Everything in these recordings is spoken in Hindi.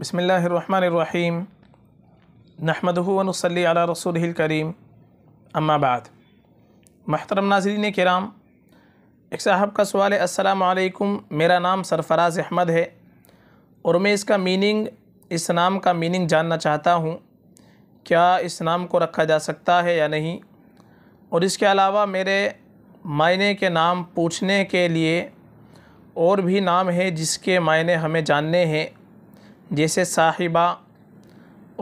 बसमीम नहमदनसली अला रसूल करीम अम्माबाद महतरम नाजरीन कराम एक साहब का सवाल है असलकुम मेरा नाम सरफराज अहमद है और मैं इसका मीनिंग इस नाम का मीनिंग जानना चाहता हूँ क्या इस नाम को रखा जा सकता है या नहीं और इसके अलावा मेरे मायने के नाम पूछने के लिए और भी नाम है जिसके मायने हमें जानने हैं जैसे साहिबा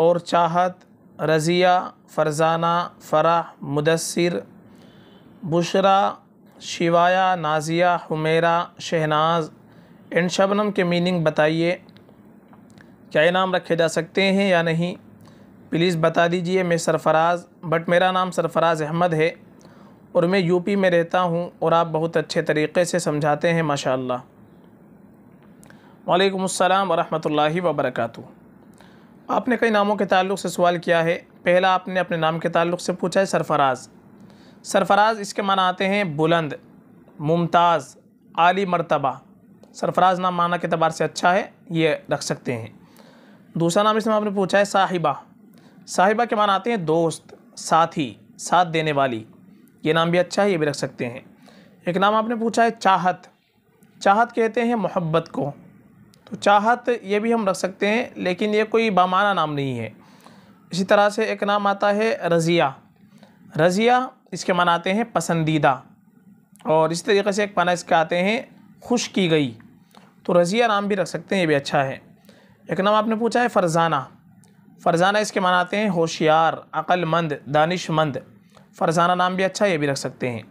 और चाहत रज़िया फ़रजाना फ़राह मुदसर बुशरा शिवाया नाजिया हुमेरा शहनाज इन शबनम के मीनिंग बताइए क्या इनाम रखे जा सकते हैं या नहीं प्लीज़ बता दीजिए मैं सरफराज बट मेरा नाम सरफराज अहमद है और मैं यूपी में रहता हूँ और आप बहुत अच्छे तरीके से समझाते हैं माशाल्लाह वालेकुम अस्सलाम वरहमतुल्लाहि वबरकातु आपने कई नामों के ताल्लुक से सवाल किया है पहला आपने अपने नाम के ताल्लुक से पूछा है सरफराज सरफराज इसके माना आते हैं बुलंद मुमताज़ आली मरतबा सरफराज नाम माना के अतबार से अच्छा है ये रख सकते हैं दूसरा नाम इसमें आपने पूछा है साहिबा साहिबा के मान आते हैं दोस्त साथी साथ देने वाली ये नाम भी अच्छा है ये भी रख सकते हैं एक नाम आपने पूछा है चाहत चाहत कहते हैं मोहब्बत को तो चाहत ये भी हम रख सकते हैं लेकिन ये कोई बामाना नाम नहीं है इसी तरह से एक नाम आता है रज़िया रज़िया इसके मन आते हैं पसंदीदा और इस तरीके से एक माना इसके आते हैं खुश की गई तो रज़िया नाम भी रख सकते हैं ये भी अच्छा है एक नाम आपने पूछा है फ़रज़ाना फ़रज़ाना इसके मन आते हैं होशियार अक्लमंद दानिशमंद फ़रज़ाना नाम भी अच्छा है ये भी रख सकते हैं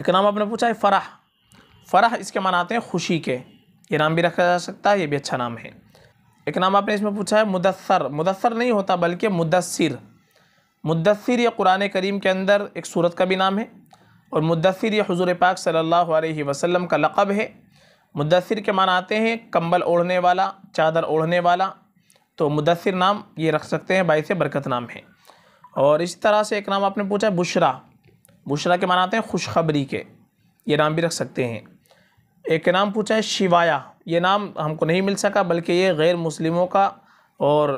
एक नाम आपने पूछा है फ़राह फ़राह इसके मन आते हैं खुशी के ये नाम भी रखा जा सकता है ये भी अच्छा नाम है एक नाम आपने इसमें पूछा है मुदसर मुदसर नहीं होता बल्कि मुदसर मुदसर ये कुरान करीम के अंदर एक सूरत का भी नाम है और मुदसर यह हजूर पाक सल्लल्लाहु अलैहि वसल्लम का लक़ब है मुदसर के मान आते हैं कम्बल ओढ़ने वाला चादर ओढ़ने वाला तो मुदसर नाम ये रख सकते हैं बाई से बरकत नाम है और इस तरह से एक नाम आपने पूछा है बुशरा बुशरा के मान आते हैं खुशखबरी के ये नाम भी रख सकते हैं एक नाम पूछा है शिवाया ये नाम हमको नहीं मिल सका बल्कि ये गैर मुस्लिमों का और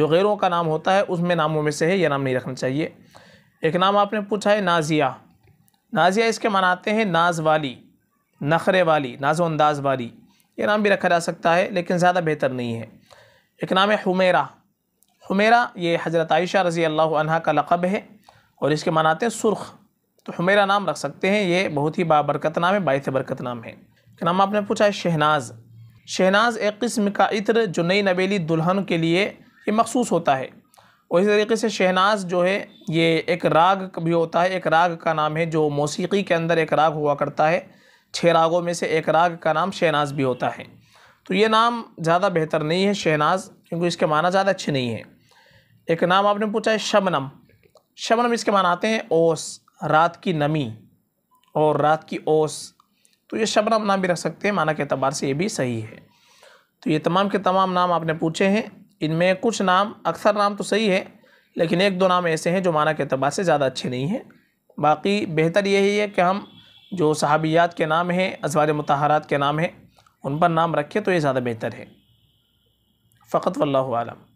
जो गैरों का नाम होता है उसमें नामों में से है यह नाम नहीं रखना चाहिए एक नाम आपने पूछा है नाजिया नाजिया इसके मनाते हैं नाज वाली नखरे वाली नाजोअंदाज वाली ये नाम भी रखा जा सकता है लेकिन ज़्यादा बेहतर नहीं है एक नाम है हुमेरा हुमेरा ये हज़रत आयशा रज़ी अल्लाह का लक़ब है और इसके मनाते हैं सुर्ख तो हुमेरा नाम रख सकते हैं ये बहुत ही बाबरकत नाम है बायस बरकत नाम है क्या नाम आपने पूछा है शहनाज शहनाज एक किस्म का इत्र जो नई नवेली दुल्हन के लिए ये मखसूस होता है और इसी तरीके से शहनाज जो है ये एक राग भी होता है एक राग का नाम है जो मौसीकी के अंदर एक राग हुआ करता है छः रागों में से एक राग का नाम शहनाज भी होता है तो ये नाम ज़्यादा बेहतर नहीं है शहनाज क्योंकि इसके माना ज़्यादा अच्छे नहीं है एक नाम आपने पूछा है शबनम शबनम इसके माना आते हैं ओस रात की नमी और रात की ओस तो ये शबनम नाम भी रख सकते हैं माना के अतबार से ये भी सही है तो ये तमाम के तमाम नाम आपने पूछे हैं इनमें कुछ नाम अक्सर नाम तो सही है लेकिन एक दो नाम ऐसे हैं जो माना के अतबार से ज़्यादा अच्छे नहीं हैं बाकी बेहतर यही है कि हम जो सहाबियात के नाम हैं अजवार मतहारात के नाम हैं उन पर नाम रखें तो ये ज़्यादा बेहतर है फ़कत वल्लम